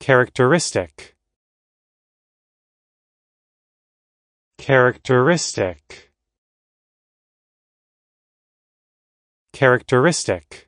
Characteristic Characteristic Characteristic